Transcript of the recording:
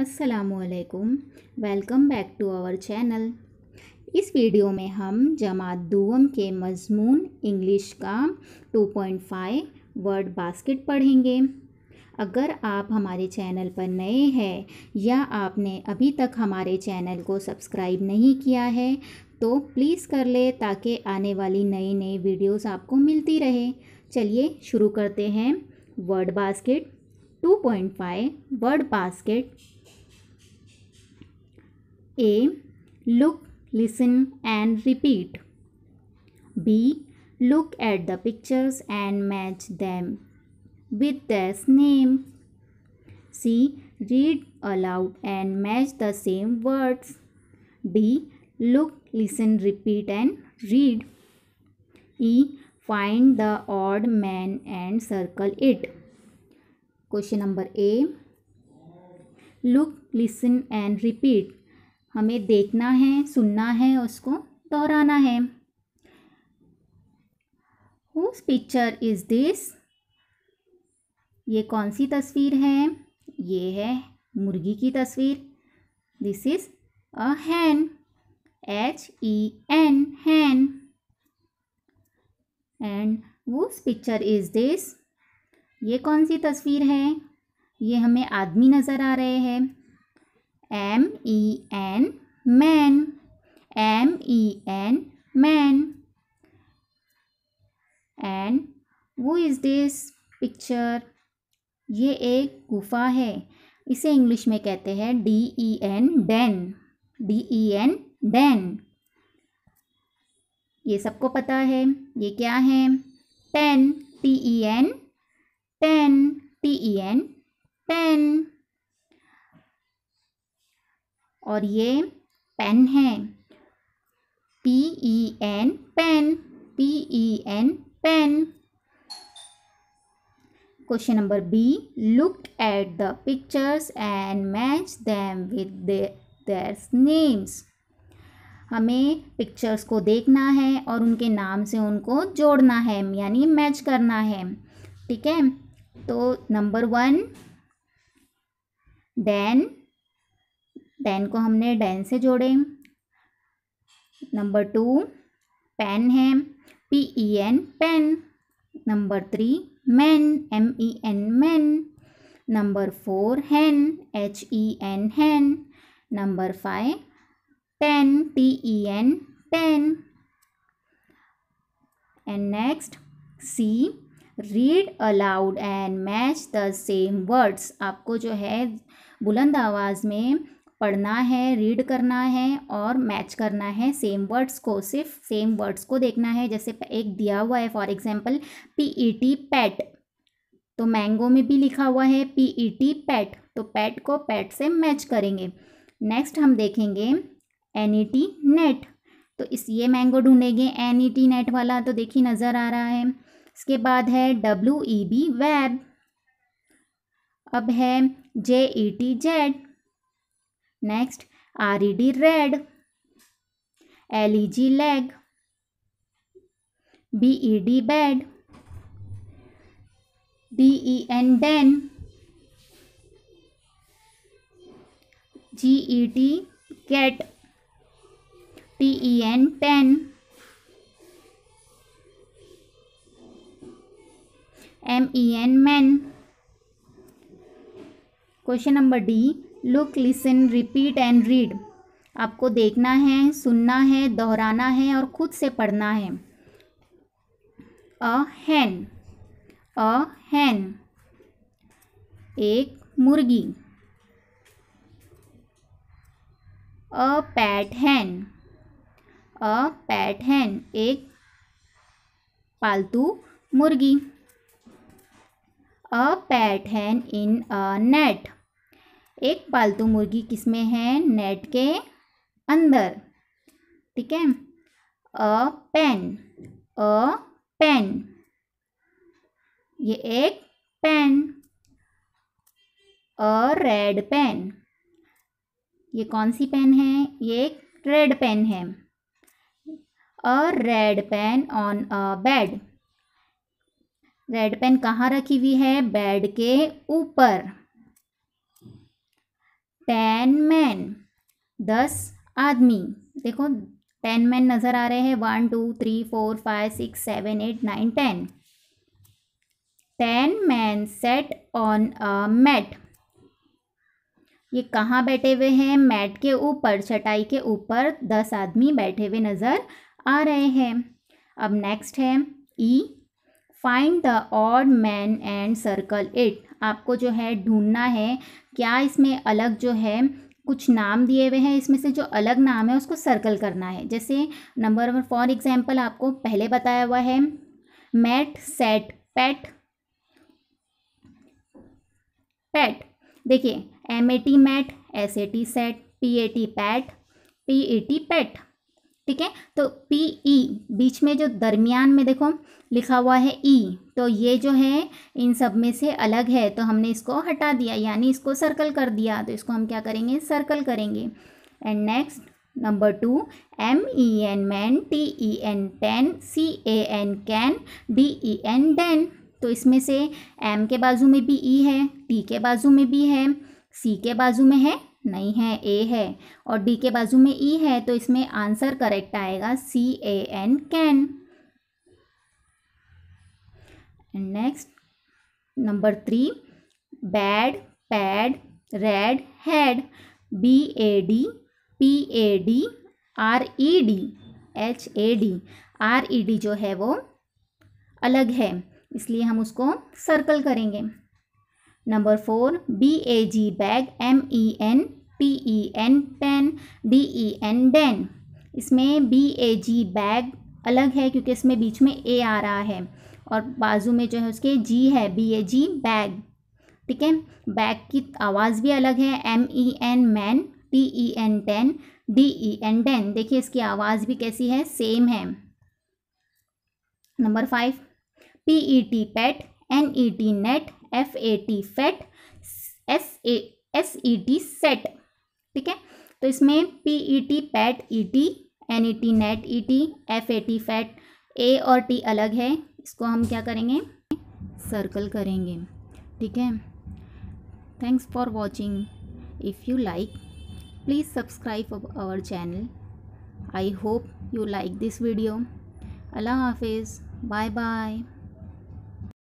असलकुम welcome back to our channel इस video में हम जमात दुम के मजमून इंग्लिश का 2.5 वर्ड बास्केट पढ़ेंगे अगर आप हमारे चैनल पर नए हैं या आपने अभी तक हमारे चैनल को सब्सक्राइब नहीं किया है तो प्लीज़ कर ले ताकि आने वाली नई नई वीडियोस आपको मिलती रहे चलिए शुरू करते हैं word basket 2.5 word basket A. Look, listen and repeat. B. Look at the pictures and match them with their name. C. Read aloud and match the same words. D. Look, listen, repeat and read. E. Find the odd man and circle it. Question number A. Look, listen and repeat. हमें देखना है सुनना है उसको दोहराना है whose picture is this ये कौन सी तस्वीर है ये है मुर्गी की तस्वीर this is a hen H E N hen and whose picture is this ये कौन सी तस्वीर है ये हमें आदमी नज़र आ रहे हैं M E N men M E N men and who is this picture ये एक गुफा है इसे इंग्लिश में कहते हैं D E N den D E N den ये सबको पता है ये क्या है ten T E N ten T E N ten और ये पेन है P E N pen P E N pen question number B look at the pictures and match them with theirs names हमें pictures को देखना है और उनके नाम से उनको जोड़ना है यानी मैच करना है ठीक है तो नंबर वन देन टेन को हमने डैन से जोड़े नंबर टू पेन है P E N pen number three men M E N men number four hen H E N hen number five ten T E N ten and next C read aloud and match the same words आपको जो है बुलंद आवाज़ में पढ़ना है read करना है और मैच करना है सेम वर्ड्स को सिर्फ सेम वर्ड्स को देखना है जैसे एक दिया हुआ है for example P E T pet तो मैंगो में भी लिखा हुआ है पी ई टी पैट तो पैट को पैट से मैच करेंगे नेक्स्ट हम देखेंगे एन ई टी नेट तो इस ये मैंगो ढूंढेंगे एन ई टी नेट वाला तो देखिए नज़र आ रहा है इसके बाद है डब्ल्यू ई बी वैब अब है J E T jet next R E D red L E G leg B E D bed D E N den G E T cat T E N ten M E N men question number D look listen repeat and read आपको देखना है सुनना है दोहराना है और खुद से पढ़ना है अ हैन अ हैन एक मुर्गी अ पैट हैन अ पैट हैन एक पालतू मुर्गी अ पैट हैन इन अ नेट एक पालतू मुर्गी किस में है नेट के अंदर ठीक है अ पेन अ पेन ये एक पेन अ रेड पेन ये कौन सी पेन है ये एक रेड पेन है a red pen on a bed red pen कहाँ रखी हुई है बेड के ऊपर टेन मैन दस आदमी देखो टेन मैन नज़र आ रहे हैं one two three four five six seven eight nine ten ten men sat on a mat ये कहाँ बैठे हुए हैं मैट के ऊपर चटाई के ऊपर दस आदमी बैठे हुए नज़र आ रहे हैं अब नेक्स्ट है E find the odd man and circle it आपको जो है ढूंढना है क्या इसमें अलग जो है कुछ नाम दिए हुए हैं इसमें से जो अलग नाम है उसको सर्कल करना है जैसे नंबर फॉर एग्जाम्पल आपको पहले बताया हुआ है मैट सेट पैट पैट देखिए M A T mat S A T sat P A T pat P A T pat ठीक है तो पी ई e, बीच में जो दरमियान में देखो लिखा हुआ है ई e, तो ये जो है इन सब में से अलग है तो हमने इसको हटा दिया यानी इसको सर्कल कर दिया तो इसको हम क्या करेंगे सर्कल करेंगे and next number two M E N men T E N ten C A N can D E N den तो इसमें से एम के बाजू में भी ई e है टी के बाजू में भी है सी के बाजू में है नहीं है ए है और डी के बाजू में ई e है तो इसमें आंसर करेक्ट आएगा C A N can next number three bad pad red had B A D P A D R E D H A D R E D जो है वो अलग है इसलिए हम उसको सर्कल करेंगे number four B A G bag M E N T E N pen D E N den इसमें बी ए जी बैग अलग है क्योंकि इसमें बीच में ए आ रहा है और बाजू में जो है उसके जी है बी ए जी बैग ठीक है बैग की आवाज़ भी अलग है M E N men T E N ten D E N den देखिए इसकी आवाज़ भी कैसी है सेम है number five P E T pet N E T net F A T fat S A S E T set ठीक है तो इसमें P E T pet E T N E T net E T F A T fat A और T अलग है इसको हम क्या करेंगे सर्कल करेंगे ठीक है thanks for watching if you like please subscribe our channel I hope you like this video अल्लाह हाफिज़ बाय बाय